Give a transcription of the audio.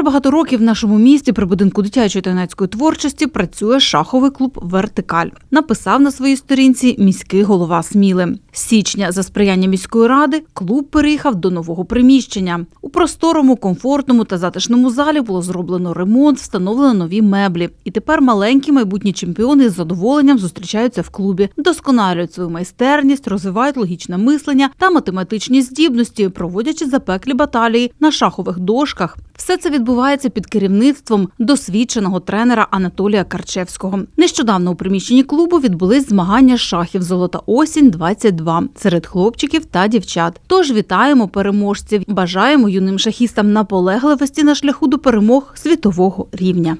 Вже багато років в нашому місті при будинку дитячої та юнацької творчості працює шаховий клуб Вертикаль. Написав на своїй сторінці міський голова Сміли. З січня за сприяння міської ради клуб переїхав до нового приміщення. У просторому, комфортному та затишному залі було зроблено ремонт, встановлено нові меблі. І тепер маленькі майбутні чемпіони з задоволенням зустрічаються в клубі, досконалюють свою майстерність, розвивають логічне мислення та математичні здібності, проводячи запеклі баталії на шахових дошках. Все це відбувається під керівництвом досвідченого тренера Анатолія Карчевського. Нещодавно у приміщенні клубу відбулись змагання шахів Золота осінь осінь-22» серед хлопчиків та дівчат. Тож вітаємо переможців, бажаємо юним шахістам наполегливості на шляху до перемог світового рівня.